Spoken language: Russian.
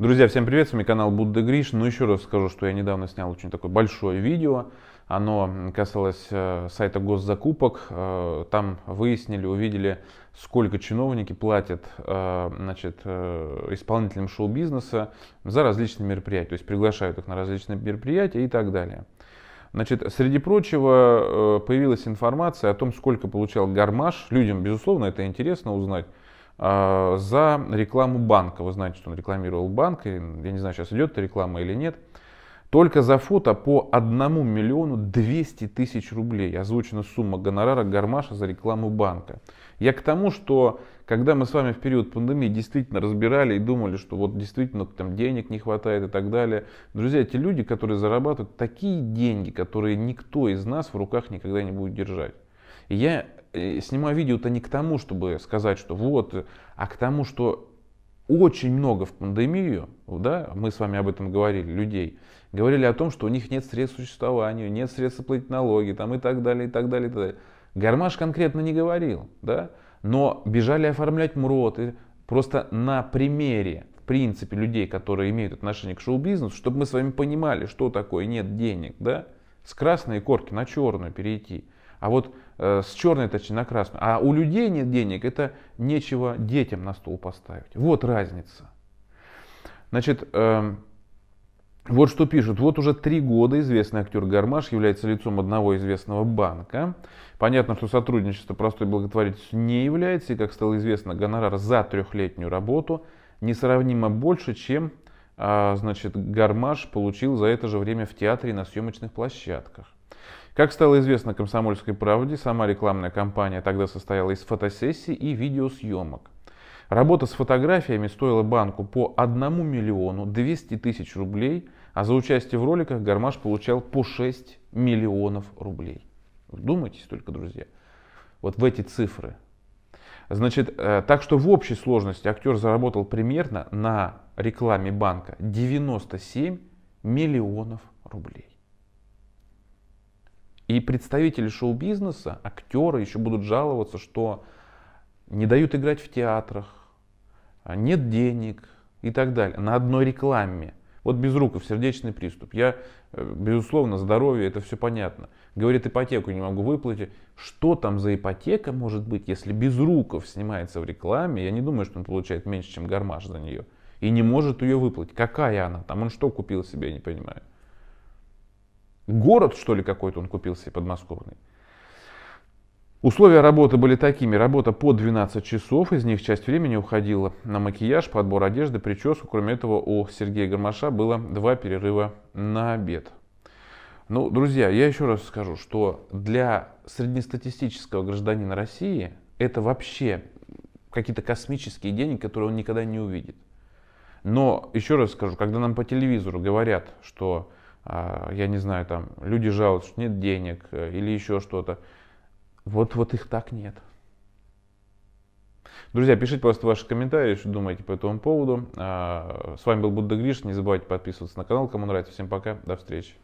Друзья, всем привет, с вами канал Будда Гриш. Ну, еще раз скажу, что я недавно снял очень такое большое видео. Оно касалось э, сайта госзакупок. Э, там выяснили, увидели, сколько чиновники платят э, значит, исполнителям шоу-бизнеса за различные мероприятия. То есть приглашают их на различные мероприятия и так далее. Значит, среди прочего появилась информация о том, сколько получал Гармаш. Людям, безусловно, это интересно узнать. А, за рекламу банка. Вы знаете, что он рекламировал банк. Я не знаю, сейчас идет эта реклама или нет. Только за фото по 1 миллиону 200 тысяч рублей озвучена сумма гонорара Гармаша за рекламу банка. Я к тому, что когда мы с вами в период пандемии действительно разбирали и думали, что вот действительно там денег не хватает и так далее. Друзья, эти люди, которые зарабатывают такие деньги, которые никто из нас в руках никогда не будет держать. И я снимаю видео-то не к тому, чтобы сказать, что вот, а к тому, что очень много в пандемию, да, мы с вами об этом говорили, людей, говорили о том, что у них нет средств существования, нет средств платить налоги, там и так далее, и так далее, и так далее. Гармаш конкретно не говорил, да, но бежали оформлять мроты, просто на примере, в принципе, людей, которые имеют отношение к шоу-бизнесу, чтобы мы с вами понимали, что такое нет денег, да, с красной корки на черную перейти – а вот э, с черной точки на красную. А у людей нет денег, это нечего детям на стол поставить. Вот разница. Значит, эм, вот что пишут. Вот уже три года известный актер Гармаш является лицом одного известного банка. Понятно, что сотрудничество простой благотворительностью не является, и, как стало известно, гонорар за трехлетнюю работу несравнимо больше, чем а, значит, Гармаш получил за это же время в театре и на съемочных площадках. Как стало известно «Комсомольской правде», сама рекламная кампания тогда состояла из фотосессий и видеосъемок. Работа с фотографиями стоила банку по 1 миллиону 200 тысяч рублей, а за участие в роликах Гармаш получал по 6 миллионов рублей. Вдумайтесь только, друзья, вот в эти цифры – Значит, э, так что в общей сложности актер заработал примерно на рекламе банка 97 миллионов рублей. И представители шоу-бизнеса, актеры еще будут жаловаться, что не дают играть в театрах, нет денег и так далее. На одной рекламе вот без руков сердечный приступ. Я, э, безусловно, здоровье, это все понятно. Говорит, ипотеку не могу выплатить. Что там за ипотека может быть, если без руков снимается в рекламе? Я не думаю, что он получает меньше, чем гармаш за нее. И не может ее выплатить. Какая она там? Он что купил себе, я не понимаю. Город, что ли, какой-то он купил себе подмосковный? Условия работы были такими. Работа по 12 часов, из них часть времени уходила на макияж, подбор одежды, прическу. Кроме этого, у Сергея Гармаша было два перерыва на обед. Ну, друзья, я еще раз скажу, что для среднестатистического гражданина России это вообще какие-то космические деньги, которые он никогда не увидит. Но еще раз скажу, когда нам по телевизору говорят, что, а, я не знаю, там люди жалуются, что нет денег э, или еще что-то, вот, вот их так нет. Друзья, пишите просто ваши комментарии, что думаете по этому поводу. А, с вами был Будда Гриш. Не забывайте подписываться на канал, кому нравится. Всем пока, до встречи.